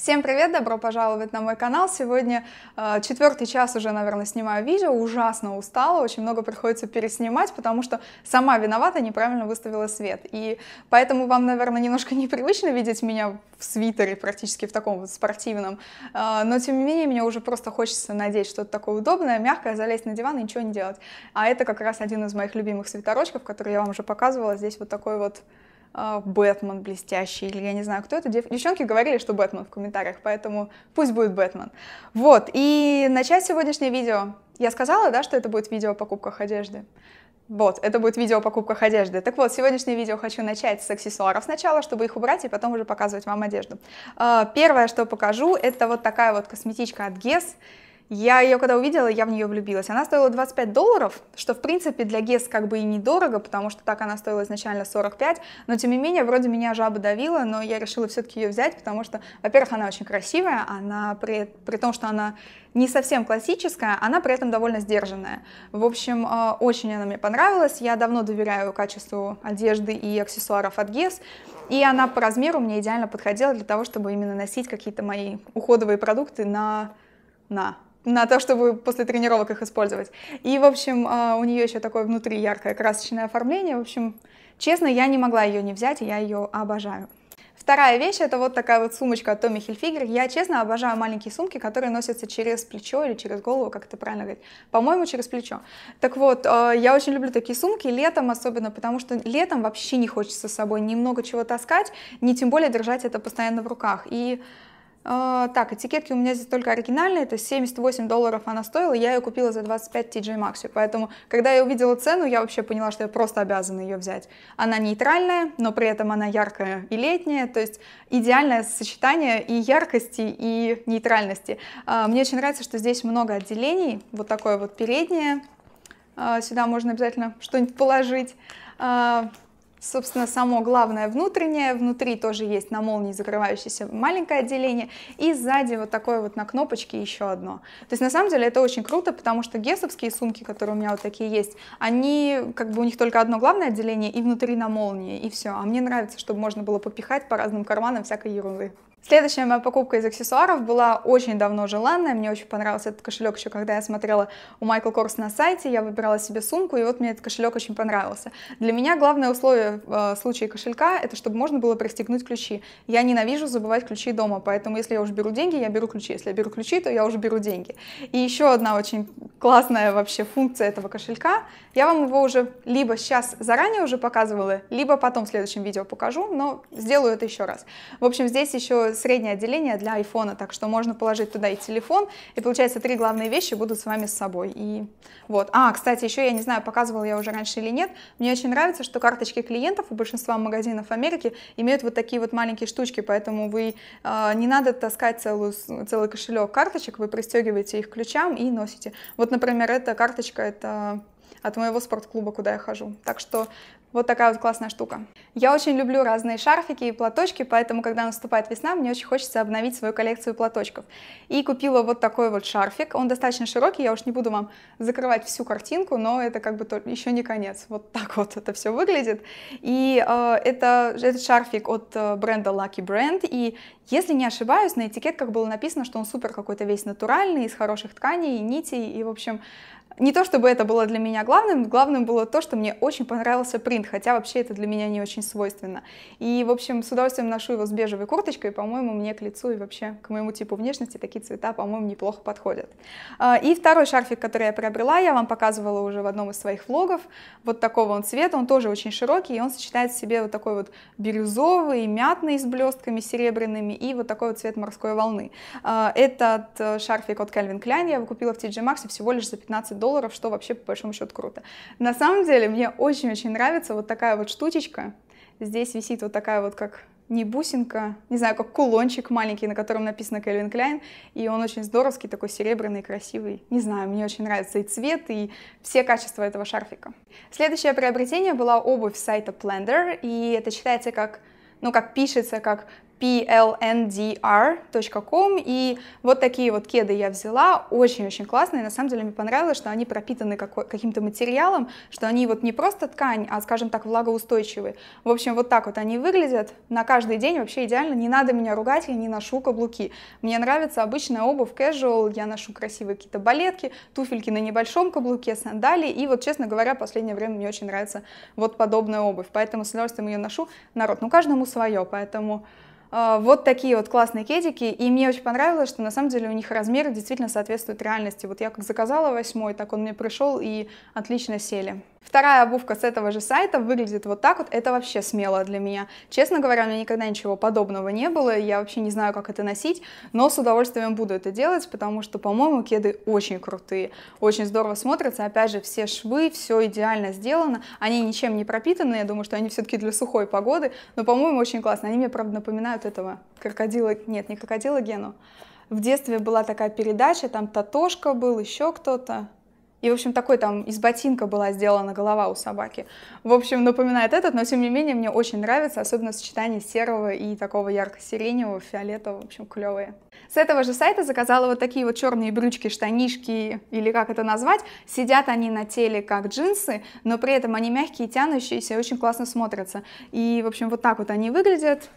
Всем привет, добро пожаловать на мой канал. Сегодня э, четвертый час уже, наверное, снимаю видео, ужасно устала, очень много приходится переснимать, потому что сама виновата, неправильно выставила свет. И поэтому вам, наверное, немножко непривычно видеть меня в свитере, практически в таком вот спортивном, э, но тем не менее мне уже просто хочется надеть что-то такое удобное, мягкое, залезть на диван и ничего не делать. А это как раз один из моих любимых свитерочков, который я вам уже показывала, здесь вот такой вот а, Бэтмен блестящий, или я не знаю, кто это. Дев... Девчонки говорили, что Бэтмен в комментариях, поэтому пусть будет Бэтмен. Вот, и начать сегодняшнее видео. Я сказала, да, что это будет видео о покупках одежды? Вот, это будет видео о покупках одежды. Так вот, сегодняшнее видео хочу начать с аксессуаров сначала, чтобы их убрать и потом уже показывать вам одежду. А, первое, что покажу, это вот такая вот косметичка от Guess. Я ее когда увидела, я в нее влюбилась. Она стоила 25 долларов, что в принципе для ГЕС как бы и недорого, потому что так она стоила изначально 45, но тем не менее вроде меня жаба давила, но я решила все-таки ее взять, потому что, во-первых, она очень красивая, она при, при том, что она не совсем классическая, она при этом довольно сдержанная. В общем, э, очень она мне понравилась, я давно доверяю качеству одежды и аксессуаров от ГЕС, и она по размеру мне идеально подходила для того, чтобы именно носить какие-то мои уходовые продукты на... на на то, чтобы после тренировок их использовать. И, в общем, а, у нее еще такое внутри яркое красочное оформление. В общем, честно, я не могла ее не взять, и я ее обожаю. Вторая вещь это вот такая вот сумочка от Tommy Hilfiger. Я, честно, обожаю маленькие сумки, которые носятся через плечо или через голову, как это правильно говорить. По-моему, через плечо. Так вот, а, я очень люблю такие сумки, летом особенно, потому что летом вообще не хочется с собой немного чего таскать, не тем более держать это постоянно в руках. И а, так, этикетки у меня здесь только оригинальные, Это есть 78 долларов она стоила, я ее купила за 25 TJ Maxx, поэтому, когда я увидела цену, я вообще поняла, что я просто обязана ее взять. Она нейтральная, но при этом она яркая и летняя, то есть идеальное сочетание и яркости, и нейтральности. А, мне очень нравится, что здесь много отделений, вот такое вот переднее, а, сюда можно обязательно что-нибудь положить, Собственно, само главное внутреннее, внутри тоже есть на молнии закрывающееся маленькое отделение, и сзади вот такое вот на кнопочке еще одно. То есть, на самом деле, это очень круто, потому что гесовские сумки, которые у меня вот такие есть, они, как бы у них только одно главное отделение, и внутри на молнии, и все. А мне нравится, чтобы можно было попихать по разным карманам всякой ерунды. Следующая моя покупка из аксессуаров была очень давно желанная. Мне очень понравился этот кошелек еще, когда я смотрела у Michael Kors на сайте. Я выбирала себе сумку, и вот мне этот кошелек очень понравился. Для меня главное условие э, в случае кошелька – это чтобы можно было пристегнуть ключи. Я ненавижу забывать ключи дома, поэтому если я уже беру деньги, я беру ключи. Если я беру ключи, то я уже беру деньги. И еще одна очень классная вообще функция этого кошелька. Я вам его уже либо сейчас заранее уже показывала, либо потом в следующем видео покажу, но сделаю это еще раз. В общем, здесь еще среднее отделение для айфона, так что можно положить туда и телефон, и получается три главные вещи будут с вами с собой. И вот. А, кстати, еще я не знаю, показывала я уже раньше или нет, мне очень нравится, что карточки клиентов у большинства магазинов Америки имеют вот такие вот маленькие штучки, поэтому вы э, не надо таскать целую, целый кошелек карточек, вы пристегиваете их ключам и носите. Вот, например, эта карточка, это от моего спортклуба, куда я хожу. Так что вот такая вот классная штука. Я очень люблю разные шарфики и платочки, поэтому, когда наступает весна, мне очень хочется обновить свою коллекцию платочков. И купила вот такой вот шарфик. Он достаточно широкий, я уж не буду вам закрывать всю картинку, но это как бы то, еще не конец. Вот так вот это все выглядит. И э, это, этот шарфик от э, бренда Lucky Brand. И если не ошибаюсь, на этикетках было написано, что он супер какой-то весь натуральный, из хороших тканей и нитей. И, в общем, не то чтобы это было для меня главным, главным было то, что мне очень понравился принт, хотя вообще это для меня не очень свойственно. И, в общем, с удовольствием ношу его с бежевой курточкой, по-моему, мне к лицу и вообще к моему типу внешности такие цвета, по-моему, неплохо подходят. А, и второй шарфик, который я приобрела, я вам показывала уже в одном из своих влогов, вот такого он цвета, он тоже очень широкий, и он сочетает в себе вот такой вот бирюзовый, мятный с блестками серебряными и вот такой вот цвет морской волны. А, этот э, шарфик от Calvin Klein я его купила в TJ Maxx всего лишь за 15 долларов, долларов, что вообще по большому счету круто. На самом деле мне очень-очень нравится вот такая вот штучечка. Здесь висит вот такая вот как не бусинка, не знаю, как кулончик маленький, на котором написано Кельвин Кляйн, и он очень здоровский, такой серебряный, красивый. Не знаю, мне очень нравится и цвет, и все качества этого шарфика. Следующее приобретение была обувь с сайта Blender, и это читается как ну, как пишется, как plndr.com, и вот такие вот кеды я взяла, очень-очень классные, на самом деле мне понравилось, что они пропитаны каким-то материалом, что они вот не просто ткань, а, скажем так, влагоустойчивые. В общем, вот так вот они выглядят, на каждый день вообще идеально, не надо меня ругать, я не ношу каблуки. Мне нравится обычная обувь casual, я ношу красивые какие-то балетки, туфельки на небольшом каблуке, сандалии, и вот, честно говоря, в последнее время мне очень нравится вот подобная обувь, поэтому с удовольствием ее ношу. Народ, ну каждому свое, поэтому... А, вот такие вот классные кедики, и мне очень понравилось, что на самом деле у них размеры действительно соответствуют реальности. Вот я как заказала восьмой, так он мне пришел и отлично сели. Вторая обувка с этого же сайта выглядит вот так вот, это вообще смело для меня. Честно говоря, у меня никогда ничего подобного не было, я вообще не знаю, как это носить, но с удовольствием буду это делать, потому что, по-моему, кеды очень крутые, очень здорово смотрятся, опять же, все швы, все идеально сделано, они ничем не пропитаны, я думаю, что они все-таки для сухой погоды, но, по-моему, очень классно, они мне, правда, напоминают этого крокодила, нет, не крокодила Гену, в детстве была такая передача, там Татошка был, еще кто-то, и, в общем, такой там из ботинка была сделана голова у собаки. В общем, напоминает этот, но, тем не менее, мне очень нравится, особенно сочетание серого и такого ярко-сиреневого, фиолетового, в общем, клевые. С этого же сайта заказала вот такие вот черные брючки, штанишки, или как это назвать. Сидят они на теле как джинсы, но при этом они мягкие, тянущиеся и очень классно смотрятся. И, в общем, вот так вот они выглядят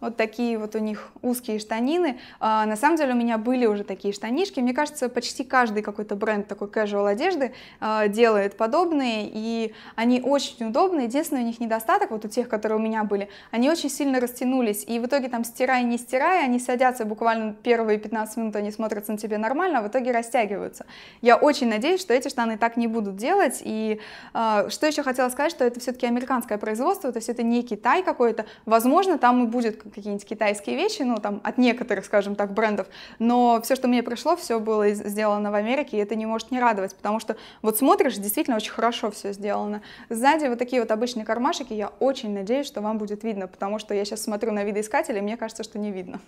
вот такие вот у них узкие штанины. А, на самом деле у меня были уже такие штанишки. Мне кажется, почти каждый какой-то бренд такой casual одежды а, делает подобные, и они очень удобны. Единственный у них недостаток, вот у тех, которые у меня были, они очень сильно растянулись, и в итоге там стирая, не стирая, они садятся буквально первые 15 минут, они смотрятся на тебе нормально, а в итоге растягиваются. Я очень надеюсь, что эти штаны так не будут делать, и а, что еще хотела сказать, что это все-таки американское производство, то есть это не Китай какой-то, возможно, там и будет какие-нибудь китайские вещи, ну, там, от некоторых, скажем так, брендов, но все, что мне пришло, все было сделано в Америке, и это не может не радовать, потому что вот смотришь, действительно очень хорошо все сделано. Сзади вот такие вот обычные кармашики, я очень надеюсь, что вам будет видно, потому что я сейчас смотрю на видоискатели, и мне кажется, что не видно.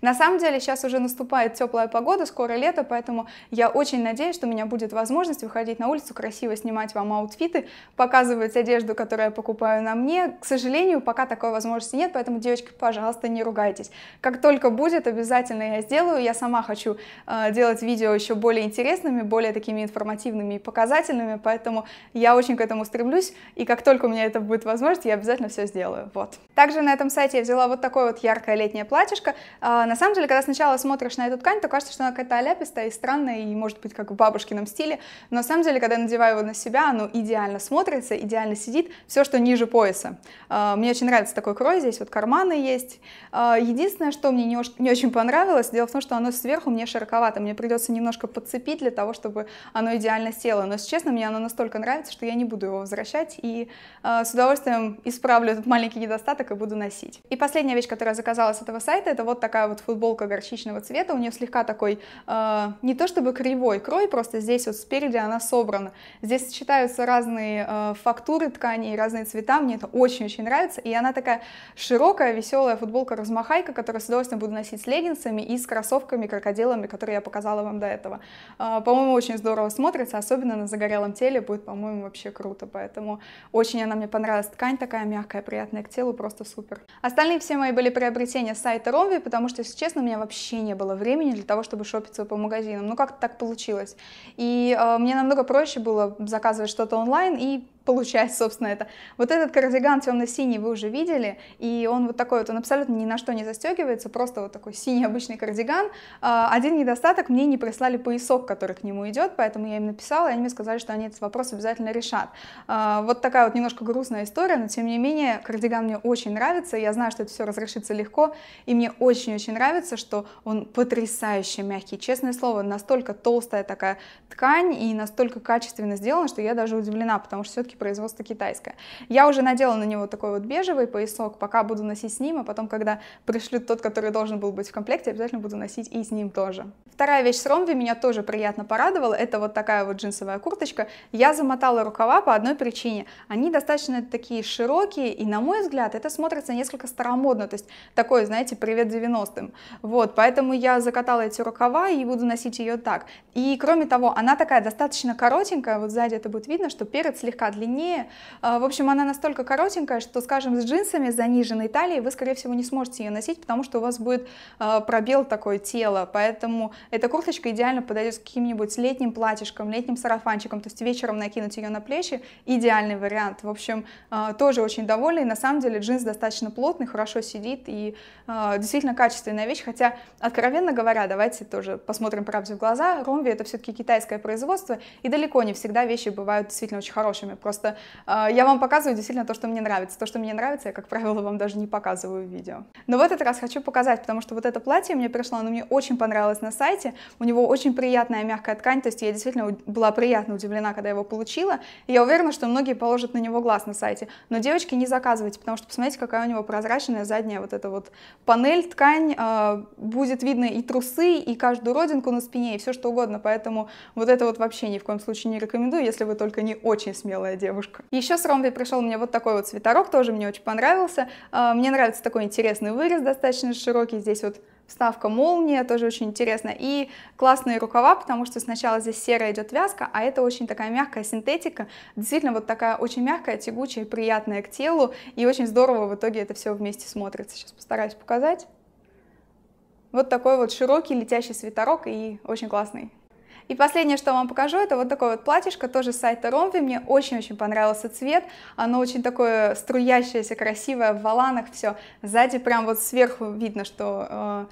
На самом деле сейчас уже наступает теплая погода, скоро лето, поэтому я очень надеюсь, что у меня будет возможность выходить на улицу, красиво снимать вам аутфиты, показывать одежду, которую я покупаю на мне. К сожалению, пока такой возможности нет, поэтому, девочки, пожалуйста, не ругайтесь. Как только будет, обязательно я сделаю. Я сама хочу э, делать видео еще более интересными, более такими информативными и показательными, поэтому я очень к этому стремлюсь, и как только у меня это будет возможность, я обязательно все сделаю. Вот. Также на этом сайте я взяла вот такое вот яркое летнее платьишко. Э, а, на самом деле, когда сначала смотришь на эту ткань, то кажется, что она какая-то аляпистая и странная, и может быть как в бабушкином стиле, но на самом деле, когда я надеваю его на себя, оно идеально смотрится, идеально сидит, все, что ниже пояса. А, мне очень нравится такой крой, здесь вот карманы есть. А, единственное, что мне не очень понравилось, дело в том, что оно сверху мне широковато, мне придется немножко подцепить для того, чтобы оно идеально село, но, честно, мне оно настолько нравится, что я не буду его возвращать, и с удовольствием исправлю этот маленький недостаток и буду носить. И последняя вещь, которую я заказала с этого сайта, это вот такая вот футболка горчичного цвета, у нее слегка такой, э, не то чтобы кривой крой, просто здесь вот спереди она собрана. Здесь сочетаются разные э, фактуры тканей, разные цвета, мне это очень-очень нравится, и она такая широкая, веселая футболка-размахайка, которую с удовольствием буду носить с леггинсами и с кроссовками, крокодилами, которые я показала вам до этого. Э, по-моему, очень здорово смотрится, особенно на загорелом теле будет, по-моему, вообще круто, поэтому очень она мне понравилась, ткань такая мягкая, приятная к телу, просто супер. Остальные все мои были приобретения с сайта Ромви, потому что что, если честно, у меня вообще не было времени для того, чтобы шопиться по магазинам. Ну, как-то так получилось. И э, мне намного проще было заказывать что-то онлайн и получать, собственно, это. Вот этот кардиган темно-синий вы уже видели, и он вот такой вот, он абсолютно ни на что не застегивается, просто вот такой синий обычный кардиган. А, один недостаток, мне не прислали поясок, который к нему идет, поэтому я им написала, и они мне сказали, что они этот вопрос обязательно решат. А, вот такая вот немножко грустная история, но тем не менее, кардиган мне очень нравится, я знаю, что это все разрешится легко, и мне очень-очень нравится, что он потрясающе мягкий, честное слово, настолько толстая такая ткань и настолько качественно сделана, что я даже удивлена, потому что все все-таки производство китайское. Я уже надела на него такой вот бежевый поясок, пока буду носить с ним, а потом, когда пришлют тот, который должен был быть в комплекте, обязательно буду носить и с ним тоже. Вторая вещь с ромви меня тоже приятно порадовала, это вот такая вот джинсовая курточка. Я замотала рукава по одной причине. Они достаточно такие широкие, и на мой взгляд, это смотрится несколько старомодно, то есть такой, знаете, привет 90-м. Вот, поэтому я закатала эти рукава и буду носить ее так. И кроме того, она такая достаточно коротенькая, вот сзади это будет видно, что перед слегка длинный длиннее. А, в общем, она настолько коротенькая, что, скажем, с джинсами заниженной талией вы, скорее всего, не сможете ее носить, потому что у вас будет а, пробел такое тело. Поэтому эта курточка идеально подойдет с каким-нибудь летним платьишком, летним сарафанчиком. То есть вечером накинуть ее на плечи – идеальный вариант. В общем, а, тоже очень довольна. И на самом деле джинс достаточно плотный, хорошо сидит и действительно качественная вещь. Хотя, откровенно говоря, давайте тоже посмотрим правде в глаза. Ромви – это все-таки китайское производство, и далеко не всегда вещи бывают действительно очень хорошими. Просто э, я вам показываю действительно то, что мне нравится. То, что мне нравится, я, как правило, вам даже не показываю в видео. Но в этот раз хочу показать, потому что вот это платье мне пришло, оно мне очень понравилось на сайте. У него очень приятная мягкая ткань, то есть я действительно была приятно удивлена, когда его получила. И я уверена, что многие положат на него глаз на сайте. Но, девочки, не заказывайте, потому что посмотрите, какая у него прозрачная задняя вот эта вот панель, ткань. Э, будет видно и трусы, и каждую родинку на спине, и все что угодно. Поэтому вот это вот вообще ни в коем случае не рекомендую, если вы только не очень смелая девушка. Еще с ромби пришел мне вот такой вот свитерок, тоже мне очень понравился. А, мне нравится такой интересный вырез, достаточно широкий. Здесь вот вставка молния, тоже очень интересно. И классные рукава, потому что сначала здесь серая идет вязка, а это очень такая мягкая синтетика. Действительно, вот такая очень мягкая, тягучая, приятная к телу. И очень здорово в итоге это все вместе смотрится. Сейчас постараюсь показать. Вот такой вот широкий летящий свитерок и очень классный. И последнее, что вам покажу, это вот такое вот платьишко, тоже с сайта Ромви. Мне очень-очень понравился цвет. Оно очень такое струящееся, красивое, в валанах все. Сзади прям вот сверху видно, что... Э,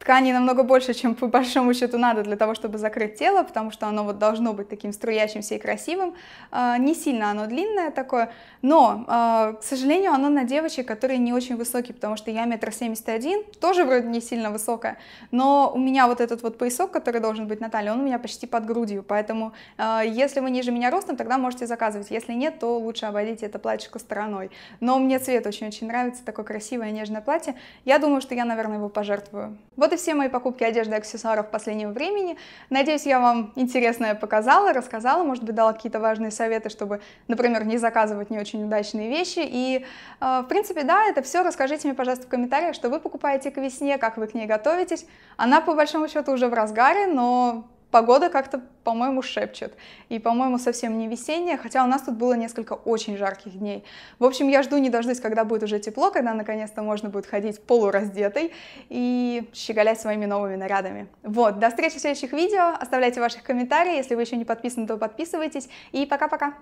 тканей намного больше, чем по большому счету надо для того, чтобы закрыть тело, потому что оно вот должно быть таким струящимся и красивым. А, не сильно оно длинное такое, но, а, к сожалению, оно на девочек, которые не очень высокие, потому что я метр семьдесят один, тоже вроде не сильно высокая, но у меня вот этот вот поясок, который должен быть на талии, он у меня почти под грудью, поэтому а, если вы ниже меня ростом, тогда можете заказывать, если нет, то лучше обойдите это платьишко стороной. Но мне цвет очень-очень нравится, такое красивое нежное платье, я думаю, что я, наверное, его пожертвую. Вот вот и все мои покупки одежды и аксессуаров в последнего времени. Надеюсь, я вам интересное показала, рассказала, может быть, дала какие-то важные советы, чтобы, например, не заказывать не очень удачные вещи. И, э, в принципе, да, это все. Расскажите мне, пожалуйста, в комментариях, что вы покупаете к весне, как вы к ней готовитесь. Она, по большому счету, уже в разгаре, но погода как-то, по-моему, шепчет. И, по-моему, совсем не весенняя, хотя у нас тут было несколько очень жарких дней. В общем, я жду не дождусь, когда будет уже тепло, когда наконец-то можно будет ходить полураздетой и щеголять своими новыми нарядами. Вот, до встречи в следующих видео, оставляйте ваши комментарии, если вы еще не подписаны, то подписывайтесь, и пока-пока!